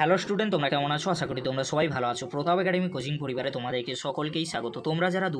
hello student তোমরা কেমন আছো আশা করি তোমরা সবাই ভালো আছো প্রতাপ একাডেমি কোচিং পরিবারে তোমাদেরকে সকলকেই স্বাগত তোমরা যারা দু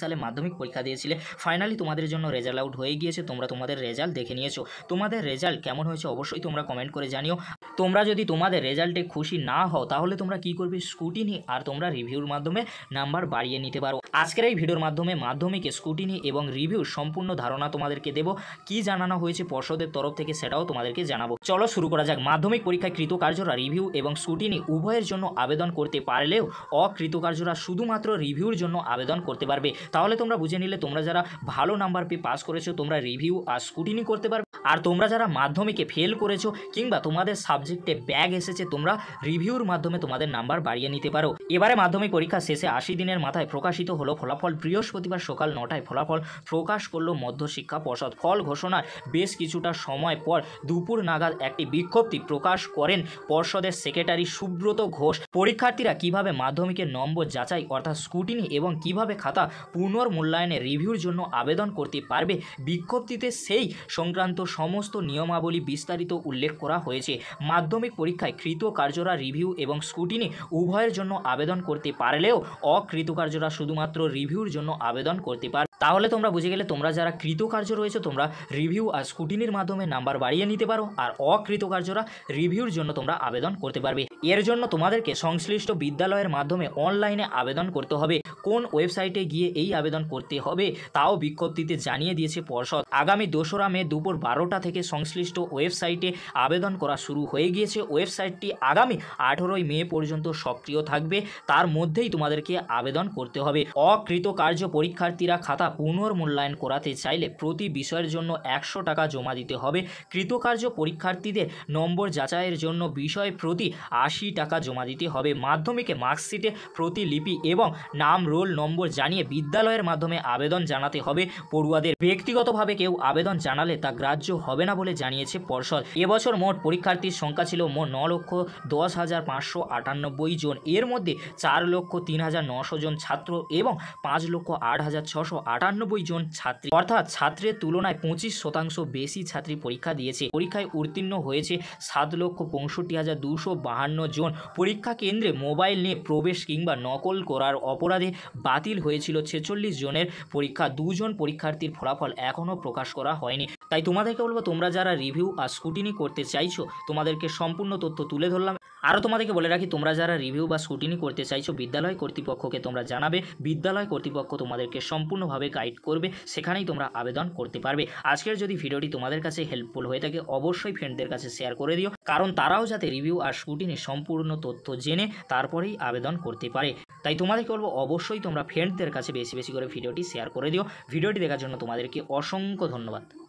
সালে মাধ্যমিক পরীক্ষা দিয়েছিলে ফাইনালি তোমাদের জন্য রেজাল্ট আউট হয়ে গিয়েছে তোমরা তোমাদের রেজাল্ট দেখে নিয়েছো তোমাদের রেজাল্ট কেমন হয়েছে অবশ্যই তোমরা কমেন্ট করে জানিও তোমরা যদি তোমাদের রেজাল্টে খুশি না হও তাহলে তোমরা কি করবে স্কুটিনি আর তোমরা রিভিউর মাধ্যমে নাম্বার বাড়িয়ে নিতে পারো আজকের এই ভিডিওর মাধ্যমে মাধ্যমিকে স্কুটিনি এবং রিভিউ সম্পূর্ণ ধারণা তোমাদেরকে দেব কি জানানো হয়েছে পর্ষদের তরফ থেকে সেটাও তোমাদেরকে জানাবো চলো শুরু করা যাক মাধ্যমিক পরীক্ষায় কৃতকার্যরা রিভিউ এবং স্কুটিনি উভয়ের জন্য আবেদন করতে পারলেও অকৃতকার্যরা শুধুমাত্র রিভিউর জন্য আবেদন করতে পারবে তাহলে তোমরা বুঝে নিলে তোমরা যারা ভালো নাম্বার পেয়ে পাস করেছো তোমরা রিভিউ আর স্কুটিনি করতে পারবে আর তোমরা যারা মাধ্যমিকে ফেল করেছো কিংবা তোমাদের সাবজেক্টে ব্যাগ এসেছে তোমরা রিভিউর মাধ্যমে তোমাদের নাম্বার বাড়িয়ে নিতে পারো এবারে মাধ্যমিক পরীক্ষা শেষে আশি দিনের মাথায় প্রকাশিত হলো ফলাফল বৃহস্পতিবার সকাল নটায় ফলাফল প্রকাশ করলো মধ্যশিক্ষা পর্ষদ ফল ঘোষণার বেশ কিছুটা সময় পর দুপুর নাগাদ একটি বিজ্ঞপ্তি প্রকাশ করেন পর্ষদের সেক্রেটারি সুব্রত ঘোষ পরীক্ষার্থীরা কিভাবে মাধ্যমিকের নম্বর যাচাই অর্থাৎ স্কুটিনি এবং কিভাবে খাতা পুনর্মূল্যায়নে রিভিউর জন্য আবেদন করতে পারবে বিজ্ঞপ্তিতে সেই সংক্রান্ত সমস্ত নিয়মাবলী বিস্তারিত উল্লেখ করা হয়েছে মাধ্যমিক পরীক্ষায় কৃতকার্যরা রিভিউ এবং স্কুটিনি উভয়ের জন্য আবেদন করতে পারলেও অকৃতকার্যরা শুধুমাত্র রিভিউর জন্য আবেদন করতে পারে তাহলে তোমরা বুঝে গেলে তোমরা যারা কৃতকার্য রয়েছে তোমরা রিভিউ আর স্কুটিনির মাধ্যমে নাম্বার বাড়িয়ে নিতে পারো আর অকৃতকার্যরা রিভিউর জন্য তোমরা আবেদন করতে পারবে এর জন্য তোমাদেরকে সংশ্লিষ্ট বিদ্যালয়ের মাধ্যমে অনলাইনে আবেদন করতে হবে কোন ওয়েবসাইটে গিয়ে এই আবেদন করতে হবে তাও বিজ্ঞপ্তিতে জানিয়ে দিয়েছে পর্ষদ আগামী দোসরা মে দুপুর বারোটা থেকে সংশ্লিষ্ট ওয়েবসাইটে আবেদন করা শুরু হয়ে গিয়েছে ওয়েবসাইটটি আগামী আঠেরোই মে পর্যন্ত সক্রিয় থাকবে তার মধ্যেই তোমাদেরকে আবেদন করতে হবে অকৃতকার্য পরীক্ষার্থীরা খাতা পুনর্মূল্যায়ন করাতে চাইলে প্রতি বিষয়ের জন্য একশো টাকা জমা দিতে হবে কৃতকার্য পরীক্ষার্থীদের নম্বর যাচাইয়ের জন্য বিষয় প্রতি আশি টাকা জমা দিতে হবে মাধ্যমিকে মার্কশিটে প্রতিলিপি এবং নাম রোল নম্বর জানিয়ে বিদ্যালয়ের মাধ্যমে আবেদন জানাতে হবে পড়ুয়াদের ব্যক্তিগতভাবে কেউ আবেদন জানালে তা গ্রাহ্য হবে না বলে জানিয়েছে পর্ষদ এবছর মোট পরীক্ষার্থীর সংখ্যা ছিল মোট ন লক্ষ দশ হাজার পাঁচশো আটানব্বই জন এর মধ্যে চার লক্ষ তিন হাজার নশো জন ছাত্র এবং পাঁচ লক্ষ আট হাজার ছশো আটানব্বই জন ছাত্রী অর্থাৎ ছাত্রের তুলনায় পঁচিশ শতাংশ বেশি ছাত্রী পরীক্ষা দিয়েছে পরীক্ষায় উত্তীর্ণ হয়েছে সাত লক্ষ পঁয়ষট্টি হাজার দুশো বাহান্ন জন পরীক্ষা কেন্দ্রে মোবাইল নিয়ে প্রবেশ কিংবা নকল করার অপরাধে বাতিল হয়েছিল ছেচল্লিশ জনের পরীক্ষা দুজন পরীক্ষার্থীর ফলাফল এখনও প্রকাশ করা হয়নি তাই তোমাদেরকে বলবো তোমরা যারা রিভিউ আর স্কুটিনি করতে চাইছো তোমাদেরকে সম্পূর্ণ তথ্য তুলে ধরলাম আরও তোমাদেরকে বলে রাখি তোমরা যারা রিভিউ বা শুটিনি করতে চাইছো বিদ্যালয় কর্তৃপক্ষকে তোমরা জানাবে বিদ্যালয় কর্তৃপক্ষ তোমাদেরকে সম্পূর্ণভাবে গাইড করবে সেখানেই তোমরা আবেদন করতে পারবে আজকের যদি ভিডিওটি তোমাদের কাছে হেল্পফুল হয়ে থাকে অবশ্যই ফ্রেন্ডদের কাছে শেয়ার করে দিও কারণ তারাও যাতে রিভিউ আর শুটিংয়ের সম্পূর্ণ তথ্য জেনে তারপরেই আবেদন করতে পারে তাই তোমাদেরকে বলবো অবশ্যই তোমরা ফ্রেন্ডদের কাছে বেশি বেশি করে ভিডিওটি শেয়ার করে দিও ভিডিওটি দেখার জন্য তোমাদেরকে অসংখ্য ধন্যবাদ